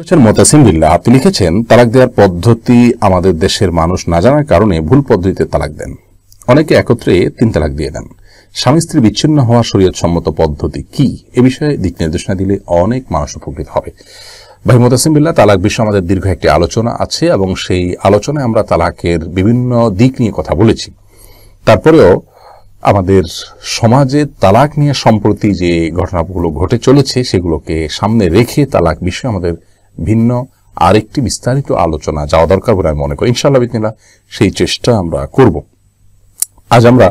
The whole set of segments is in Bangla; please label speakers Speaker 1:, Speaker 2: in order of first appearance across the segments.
Speaker 1: হচ্ছেন মোতাসিম বিল্লাহ আপনি লিখেছেন তালাক দেওয়ার পদ্ধতি আমাদের দেশের মানুষ না জানার কারণে ভুল পদ্ধতিতে তালাক দেন অনেকে একত্রে তিন তালাক দিয়ে দেন স্বামী স্ত্রী বিচ্ছিন্ন হওয়া সম্মত পদ্ধতি কি এ বিষয়ে দিক নির্দেশনা দিলে অনেক মানুষ উপকৃত হবে ভাই মোতাসিম বিল্লাহ তালাক বিষয়ে আমাদের দীর্ঘ একটি আলোচনা আছে এবং সেই আলোচনায় আমরা তালাকের বিভিন্ন দিক নিয়ে কথা বলেছি তারপরেও আমাদের সমাজে তালাক নিয়ে সম্প্রতি যে ঘটনাগুলো ঘটে চলেছে সেগুলোকে সামনে রেখে তালাক বিষয়ে আমাদের ভিন্ন আরেকটি বিস্তারিত আলোচনা যাওয়া দরকার বলে আমি মনে করি ইনশাআল্লাহ সেই চেষ্টা আমরা করব আজ আমরা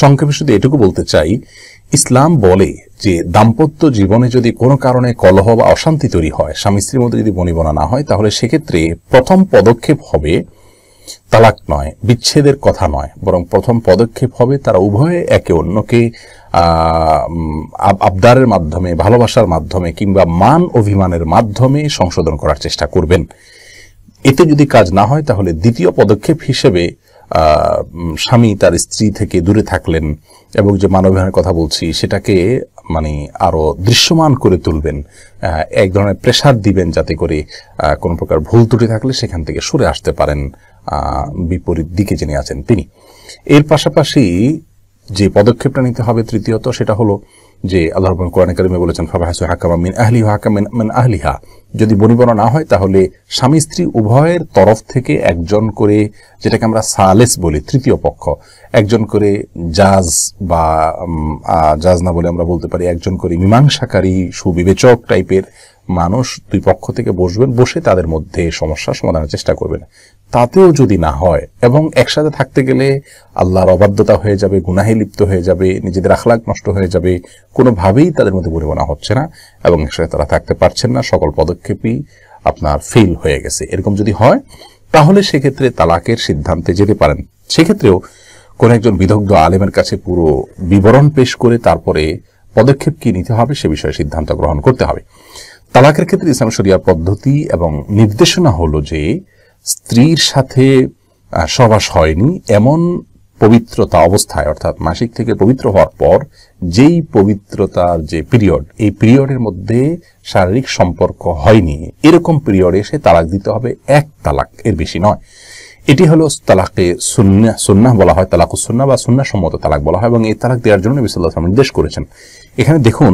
Speaker 1: সংক্ষেপে শুধু এটুকু বলতে চাই ইসলাম বলে যে দাম্পত্য জীবনে যদি কোনো কারণে কলহ বা অশান্তি তৈরি হয় স্বামী স্ত্রীর মধ্যে যদি বনিবনা না হয় তাহলে সেক্ষেত্রে প্রথম পদক্ষেপ হবে তালাক নয় বিচ্ছেদের কথা নয় বরং প্রথম পদক্ষেপ হবে তারা উভয়ে একে অন্যকে আবদারের মাধ্যমে ভালোবাসার মাধ্যমে কিংবা মান অভিমানের মাধ্যমে সংশোধন করার চেষ্টা করবেন এতে যদি কাজ না হয় তাহলে দ্বিতীয় পদক্ষেপ হিসেবে স্বামী তার স্ত্রী থেকে দূরে থাকলেন এবং যে মানবায়নের কথা বলছি সেটাকে মানে আরও দৃশ্যমান করে তুলবেন এক ধরনের প্রেশার দিবেন যাতে করে কোনো প্রকার ভুল ত্রুটি থাকলে সেখান থেকে সরে আসতে পারেন বিপরীত দিকে যিনি আছেন তিনি এর পাশাপাশি যে পদক্ষেপটা নিতে হবে তৃতীয়ত সেটা হলো যে আল্লাহ রবুল কোরআন কারিমে বলেছেন ফাবাহাসু হাকামা মিন আহলি মিন মিন আহলিহা যদি বনিবনা না হয় তাহলে স্বামী স্ত্রী উভয়ের তরফ থেকে একজন করে যেটাকে আমরা সালেস বলি তৃতীয় পক্ষ একজন করে জাজ বা জাজ না বলে আমরা বলতে পারি একজন করে মীমাংসাকারী সুবিবেচক টাইপের মানুষ দুই পক্ষ থেকে বসবেন বসে তাদের মধ্যে সমস্যা সমাধানের চেষ্টা করবেন তাতেও যদি না হয় এবং একসাথে থাকতে গেলে আল্লাহর অবাধ্যতা হয়ে যাবে গুনাহে লিপ্ত হয়ে যাবে নিজেদের আখলাগ নষ্ট হয়ে যাবে কোনোভাবেই তাদের মধ্যে পরিমাণা হচ্ছে না এবং একসাথে তারা থাকতে পারছেন না সকল পদক্ষেপই আপনার ফেল হয়ে গেছে এরকম যদি হয় তাহলে সেক্ষেত্রে তালাকের সিদ্ধান্তে যেতে পারেন সেক্ষেত্রেও কোন একজন বিদগ্ধ আলেমের কাছে পুরো বিবরণ পেশ করে তারপরে পদক্ষেপ কি নিতে হবে সে বিষয়ে সিদ্ধান্ত গ্রহণ করতে হবে তালাকের ক্ষেত্রে ইসলাম শরিয়া পদ্ধতি এবং নির্দেশনা হলো যে স্ত্রীর সাথে সবাস হয়নি এমন পবিত্রতা অবস্থায় অর্থাৎ মাসিক থেকে পবিত্র হওয়ার পর যেই পবিত্রতার যে পিরিয়ড এই পিরিয়ডের মধ্যে শারীরিক সম্পর্ক হয়নি এরকম পিরিয়ডে এসে তালাক দিতে হবে এক তালাক এর বেশি নয় এটি হলো তালাকে সুন্না সুন্না বলা হয় তালাক সুন্না বা সুন্না সম্মত তালাক বলা হয় এবং এই তালাক দেওয়ার জন্য নবী নির্দেশ করেছেন এখানে দেখুন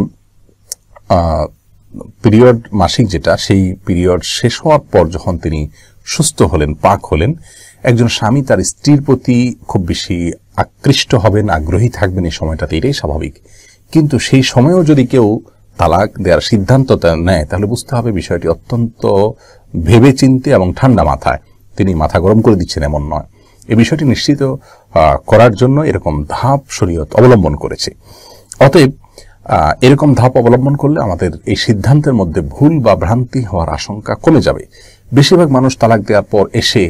Speaker 1: পিরিয়ড মাসিক যেটা সেই পিরিয়ড শেষ হওয়ার পর যখন তিনি সুস্থ হলেন পাক হলেন একজন স্বামী তার স্ত্রীর প্রতি খুব বেশি আকৃষ্ট হবেন আগ্রহী থাকবেন এই সময়টাতে এটাই স্বাভাবিক কিন্তু সেই সময়েও যদি কেউ তালাক দেওয়ার সিদ্ধান্ত নেয় তাহলে বুঝতে হবে বিষয়টি অত্যন্ত ভেবে চিনতে এবং ঠান্ডা মাথায় তিনি মাথা গরম করে দিচ্ছেন এমন নয় এ বিষয়টি নিশ্চিত করার জন্য এরকম ধাপ শরীয়ত অবলম্বন করেছে অতএব এরকম ধাপ অবলম্বন করলে আমাদের এই সিদ্ধান্তের মধ্যে ভুল বা ভ্রান্তি হওয়ার আশঙ্কা কমে যাবে বেশিরভাগ মানুষ তালাক দেওয়ার পর এসে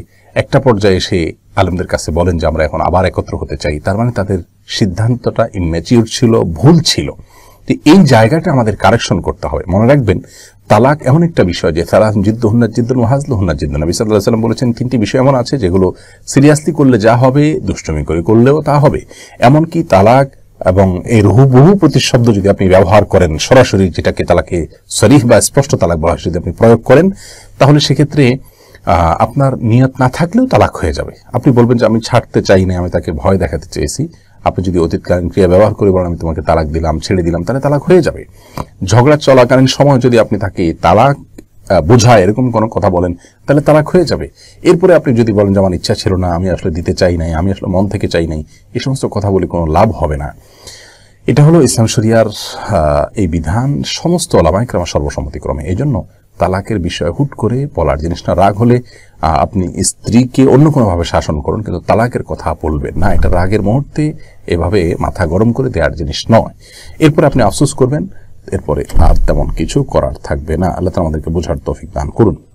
Speaker 1: একটা পর্যায়ে এসে আলমদের কাছে বলেন যে আমরা এখন আবার একত্র হতে চাই তার মানে তাদের সিদ্ধান্তটা ইম্যাচিউর ছিল ভুল ছিল তো এই জায়গাটা আমাদের কারেকশন করতে হবে মনে রাখবেন তালাক এমন একটা বিষয় যে তালাক জিদ্দ হুন্নার জিদ্দুল মহাজল হুন্নার জিদ্দ নবী সাল্লাহ সাল্লাম বলেছেন তিনটি বিষয় এমন আছে যেগুলো সিরিয়াসলি করলে যা হবে দুষ্টমি করে করলেও তা হবে এমনকি তালাক এবং এর হুবহু প্রতিশব্দ যদি আপনি ব্যবহার করেন সরাসরি যেটাকে তালাকে শরীফ বা স্পষ্ট তালাক বলা হয় যদি আপনি প্রয়োগ করেন তাহলে সেক্ষেত্রে আপনার নিয়ত না থাকলেও তালাক হয়ে যাবে আপনি বলবেন যে আমি ছাড়তে চাই না আমি তাকে ভয় দেখাতে চেয়েছি আপনি যদি অতীতকালীন ক্রিয়া ব্যবহার করে বলেন আমি তোমাকে তালাক দিলাম ছেড়ে দিলাম তাহলে তালাক হয়ে যাবে ঝগড়া চলাকালীন সময় যদি আপনি তাকে তালাক বোঝায় এরকম কোনো কথা বলেন তাহলে তালাক হয়ে যাবে এরপরে আপনি যদি বলেন যে আমার ইচ্ছা ছিল না আমি আসলে দিতে চাই নাই আমি আসলে মন থেকে চাই নাই এই সমস্ত কথা বলে কোনো লাভ হবে না এটা হলো ইসলাম শরিয়ার এই বিধান সমস্ত ক্রমে সর্বসম্মতিক্রমে এই জন্য তালাকের বিষয়ে হুট করে বলার জিনিস না রাগ হলে আপনি স্ত্রীকে অন্য কোনোভাবে শাসন করুন কিন্তু তালাকের কথা বলবেন না এটা রাগের মুহূর্তে এভাবে মাথা গরম করে দেওয়ার জিনিস নয় এরপরে আপনি আফসোস করবেন এরপরে আর তেমন কিছু করার থাকবে না আল্লাহ আমাদেরকে বোঝার তৌফিক দান করুন